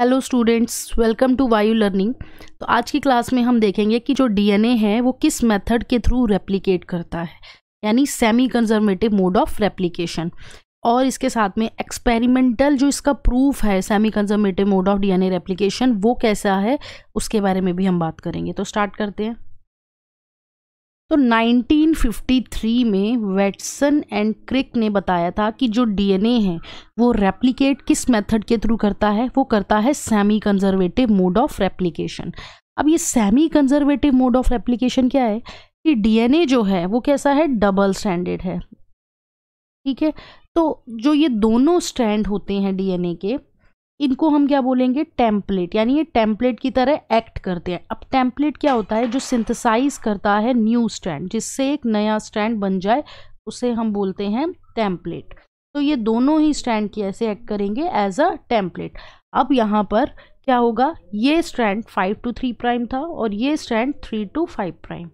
Hello students welcome to Vayu learning तो आज की क्लास में हम देखेंगे कि जो डीएनए है वो किस मेथड के थ्रू रेप्लिकेट करता है यानी semi conservative mode of replication और इसके साथ में एक्सपेरिमेंटल जो इसका प्रूफ है semi conservative mode of DNA replication वो कैसा है उसके बारे में भी हम बात करेंगे तो स्टार्ट करते हैं तो 1953 में वेटसन एंड क्रिक ने बताया था कि जो डीएनए है वो रेप्लिकेट किस मेथड के थ्रू करता है वो करता है semi conservative mode of replication अब ये semi conservative mode of replication क्या है कि डीएनए जो है वो कैसा है डबल स्टैंडर्ड है ठीक है तो जो ये दोनों स्टैंड होते हैं डीएनए के इनको हम क्या बोलेंगे टेम्पलेट यानी ये टेम्पलेट की तरह एक्ट करते हैं अब टेम्पलेट क्या होता है जो सिंथेसाइज करता है न्यू स्टैंड जिससे एक नया स्टैंड बन जाए उसे हम बोलते हैं टेम्पलेट तो ये दोनों ही स्टैंड की ऐसे एक्ट करेंगे एज अ टेम्पलेट अब यहाँ पर क्या होगा ये strand five to three prime था और ये strand three to five prime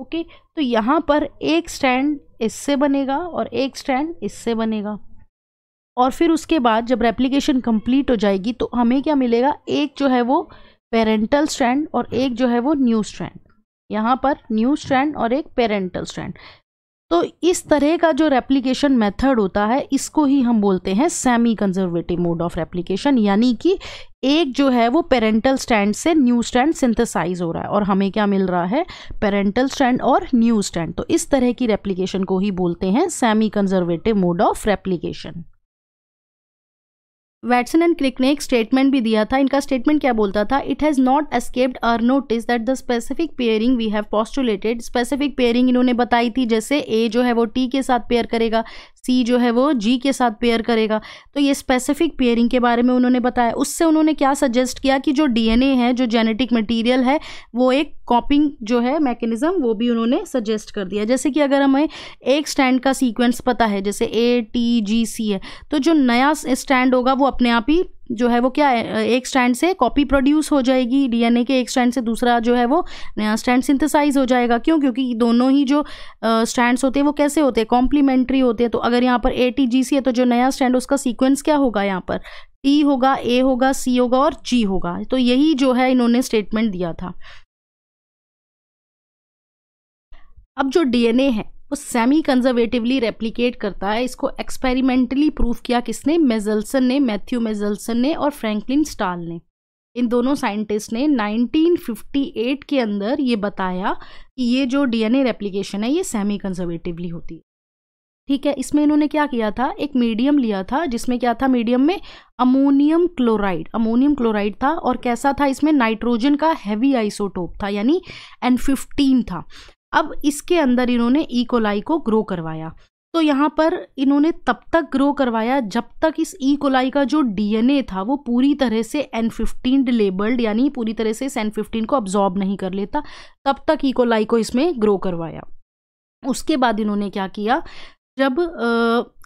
okay तो यहाँ पर एक स्टैंड इससे बनेगा और एक स्टैंड इससे बनेगा और फिर उसके बाद जब रेप्लीकेशन कंप्लीट हो जाएगी तो हमें क्या मिलेगा एक जो है वो पेरेंटल स्ट्रैंड और एक जो है वो न्यू स्ट्रैंड यहाँ पर न्यू स्ट्रैंड और एक पेरेंटल स्ट्रैंड तो इस तरह का जो रेप्लीकेशन मेथड होता है इसको ही हम बोलते हैं semi conservative mode of replication यानी कि एक जो है वो पेरेंटल स्टैंड से न्यू स्टैंड सिंथेसाइज हो रहा है और हमें क्या मिल रहा है पेरेंटल स्टैंड और न्यू स्टैंड तो इस तरह की रेप्लीकेशन को ही बोलते हैं semi conservative mode of replication Watson and Crick ने एक स्टेटमेंट भी दिया था इनका स्टेटमेंट क्या बोलता था it has not escaped our notice that the specific pairing we have postulated specific pairing इन्होंने बताई थी जैसे ए जो है वो टी के साथ पेयर करेगा सी जो है वो जी के साथ पेयर करेगा तो ये स्पेसिफिक पेयरिंग के बारे में उन्होंने बताया उससे उन्होंने क्या सजेस्ट किया कि जो डीएनए है जो जेनेटिक मटेरियल है वो एक कॉपिंग जो है मैकेनिज्म वो भी उन्होंने सजेस्ट कर दिया जैसे कि अगर हमें एक स्टैंड का सीक्वेंस पता है जैसे ए टी जी सी है तो जो नया स्टैंड होगा वो अपने आप ही जो है वो क्या है एक स्टैंड से कॉपी प्रोड्यूस हो जाएगी डीएनए के एक स्टैंड से दूसरा जो है वो नया स्टैंड सिंथेसाइज हो जाएगा क्यों क्योंकि दोनों ही जो स्टैंड्स होते हैं वो कैसे होते हैं कॉम्प्लीमेंट्री होते हैं तो अगर यहाँ पर ए टी जी सी है तो जो नया स्टैंड उसका सीक्वेंस क्या होगा यहाँ पर टी होगा ए होगा सी होगा और जी होगा तो यही जो है इन्होंने स्टेटमेंट दिया था अब जो डीएनए है वो सेमी कंजर्वेटिवली रेप्लीकेट करता है इसको एक्सपेरिमेंटली प्रूव किया किसने मेजल्सन ने मैथ्यू मेजल्सन ने और फ्रैंकलिन स्टाल ने इन दोनों साइंटिस्ट ने 1958 के अंदर ये बताया कि ये जो डीएनए रेप्लिकेशन है ये सेमी कंजर्वेटिवली होती है ठीक है इसमें इन्होंने क्या किया था एक मीडियम लिया था जिसमें क्या था मीडियम में अमोनियम क्लोराइड अमोनियम क्लोराइड था और कैसा था इसमें नाइट्रोजन का हैवी आइसोटोप था यानी एन फिफ्टीन था अब इसके अंदर इन्होंने ईकोलाई e. को ग्रो करवाया तो यहाँ पर इन्होंने तब तक ग्रो करवाया जब तक इस ई e. कोलाई का जो डीएनए था वो पूरी तरह से एन फिफ्टीन लेबल्ड यानी पूरी तरह से इस एन फिफ्टीन को अब्जॉर्ब नहीं कर लेता तब तक ई e. कोलाई को इसमें ग्रो करवाया उसके बाद इन्होंने क्या किया जब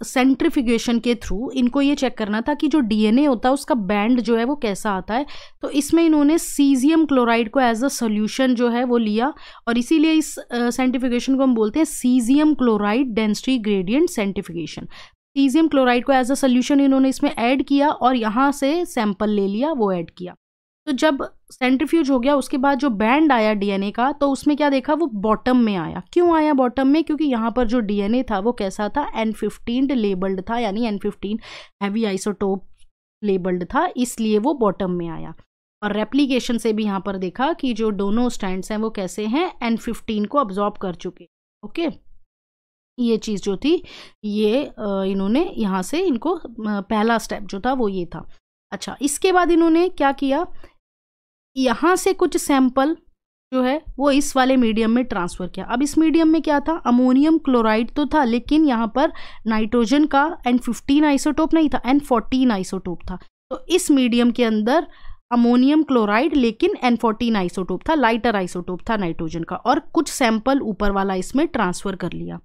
सेंट्रिफिकेशन uh, के थ्रू इनको ये चेक करना था कि जो डीएनए होता है उसका बैंड जो है वो कैसा आता है तो इसमें इन्होंने सीजियम क्लोराइड को एज अ सोल्यूशन जो है वो लिया और इसीलिए इस सेंट्रिफिकेशन uh, को हम बोलते हैं caesium chloride density gradient centrifugation caesium chloride को एज अ सोल्यूशन इन्होंने इसमें ऐड किया और यहाँ से सैंपल ले लिया वो ऐड किया तो जब सेंट्रीफ्यूज हो गया उसके बाद जो बैंड आया डीएनए का तो उसमें क्या देखा वो बॉटम में आया क्यों आया बॉटम में क्योंकि यहाँ पर जो डीएनए था वो कैसा था एन फिफ्टीन लेबल्ड था यानी N fifteen heavy isotope labelled था इसलिए वो बॉटम में आया और रेप्लीकेशन से भी यहाँ पर देखा कि जो दोनों स्टैंड्स हैं वो कैसे हैं एन फिफ्टीन को ऑब्जॉर्ब कर चुके ओके ये चीज़ जो थी ये इन्होंने यहाँ से इनको पहला स्टेप जो था वो ये था अच्छा इसके बाद इन्होंने क्या किया यहाँ से कुछ सैंपल जो है वो इस वाले मीडियम में ट्रांसफ़र किया अब इस मीडियम में क्या था अमोनियम क्लोराइड तो था लेकिन यहाँ पर नाइट्रोजन का एन फिफ्टीन आइसोटोप नहीं था एन फोर्टीन आइसोटोप था तो इस मीडियम के अंदर अमोनियम क्लोराइड लेकिन एन फोर्टीन आइसोटोप था लाइटर आइसोटोप था नाइट्रोजन का और कुछ सैंपल ऊपर वाला इसमें ट्रांसफ़र कर लिया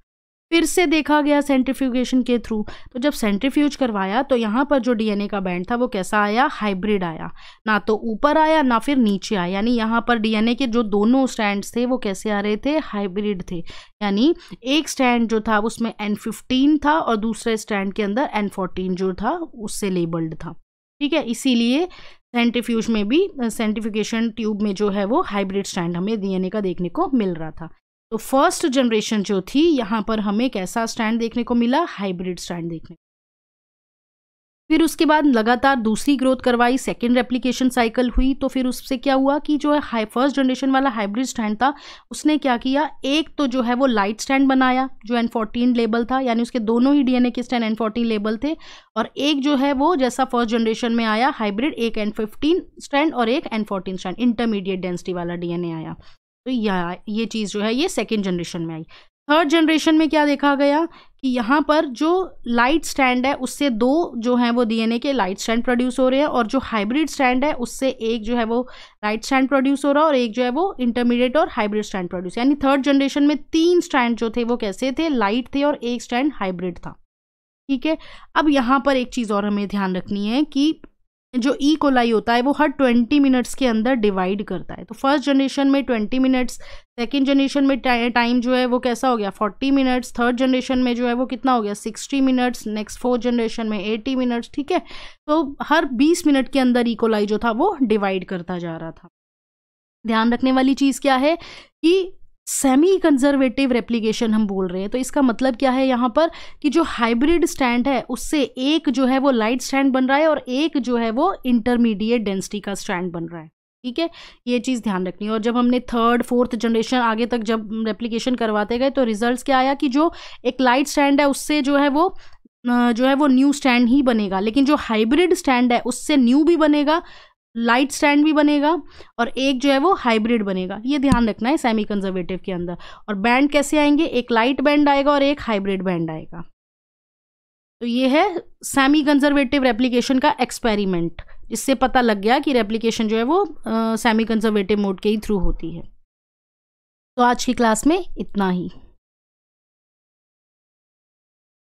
फिर से देखा गया सेंट्रीफ्यूगेशन के थ्रू तो जब सेंट्रीफ्यूज करवाया तो यहाँ पर जो डीएनए का बैंड था वो कैसा आया हाइब्रिड आया ना तो ऊपर आया ना फिर नीचे आया यानी यहाँ पर डीएनए के जो दोनों स्टैंड थे वो कैसे आ रहे थे हाइब्रिड थे यानी एक स्टैंड जो था उसमें एन फिफ्टीन था और दूसरे स्टैंड के अंदर एन जो था उससे लेबल्ड था ठीक है इसीलिए सेंट्रीफ्यूज में भी सेंटिफिकेशन ट्यूब में जो है वो हाइब्रिड स्टैंड हमें डीएनए का देखने को मिल रहा था तो फर्स्ट जनरेशन जो थी यहाँ पर हमें कैसा स्टैंड देखने को मिला हाइब्रिड स्टैंड देखने फिर उसके बाद लगातार दूसरी ग्रोथ करवाई सेकेंड रेप्लीकेशन साइकिल हुई तो फिर उससे क्या हुआ कि जो है फर्स्ट जनरेशन वाला हाइब्रिड स्टैंड था उसने क्या किया एक तो जो है वो लाइट स्टैंड बनाया जो एन फोर्टीन लेबल था यानी उसके दोनों ही डीएनए के स्टैंड एन फोर्टीन लेबल थे और एक जो है वो जैसा फर्स्ट जनरेशन में आया हाइब्रिड एक एन फिफ्टीन स्टैंड और एक N fourteen strand intermediate density वाला डीएनए आया तो यह ये चीज़ जो है ये सेकेंड जनरेशन में आई थर्ड जनरेशन में क्या देखा गया कि यहाँ पर जो लाइट स्टैंड है उससे दो जो हैं वो डीएनए के लाइट स्टैंड प्रोड्यूस हो रहे हैं और जो हाइब्रिड स्टैंड है उससे एक जो है वो लाइट स्टैंड प्रोड्यूस हो रहा है और एक जो है वो इंटरमीडिएट और हाइब्रिड स्टैंड प्रोड्यूस यानी थर्ड जनरेशन में तीन स्टैंड जो थे वो कैसे थे लाइट थे और एक स्टैंड हाइब्रिड था ठीक है अब यहाँ पर एक चीज़ और हमें ध्यान रखनी है कि जो ई e कोलाई होता है वो हर ट्वेंटी मिनट्स के अंदर डिवाइड करता है तो फर्स्ट जनरेशन में ट्वेंटी मिनट्स सेकेंड जनरेशन में टाइम जो है वो कैसा हो गया फोर्टी मिनट्स थर्ड जनरेशन में जो है वो कितना हो गया sixty minutes next fourth generation में एटी मिनट्स ठीक है तो हर बीस मिनट के अंदर ई e कोलाई जो था वो डिवाइड करता जा रहा था ध्यान रखने वाली चीज़ क्या है कि सेमी कंजर्वेटिव रेप्लीकेशन हम बोल रहे हैं तो इसका मतलब क्या है यहाँ पर कि जो हाइब्रिड स्टैंड है उससे एक जो है वो लाइट स्टैंड बन रहा है और एक जो है वो इंटरमीडिएट डेंसिटी का स्टैंड बन रहा है ठीक है ये चीज़ ध्यान रखनी है और जब हमने थर्ड फोर्थ जनरेशन आगे तक जब रेप्लीकेशन करवाते गए तो रिजल्ट क्या आया कि जो एक लाइट स्टैंड है उससे जो है वो जो है वो न्यू स्टैंड ही बनेगा लेकिन जो हाइब्रिड स्टैंड है उससे न्यू भी बनेगा लाइट स्टैंड भी बनेगा और एक जो है वो हाइब्रिड बनेगा ये ध्यान रखना है सेमी कंजर्वेटिव के अंदर और बैंड कैसे आएंगे एक लाइट बैंड आएगा और एक हाइब्रिड बैंड आएगा तो ये है सेमी कंजर्वेटिव रेप्लीकेशन का एक्सपेरिमेंट इससे पता लग गया कि रेप्लीकेशन जो है वो सेमी कंजर्वेटिव मोड के ही थ्रू होती है तो आज की क्लास में इतना ही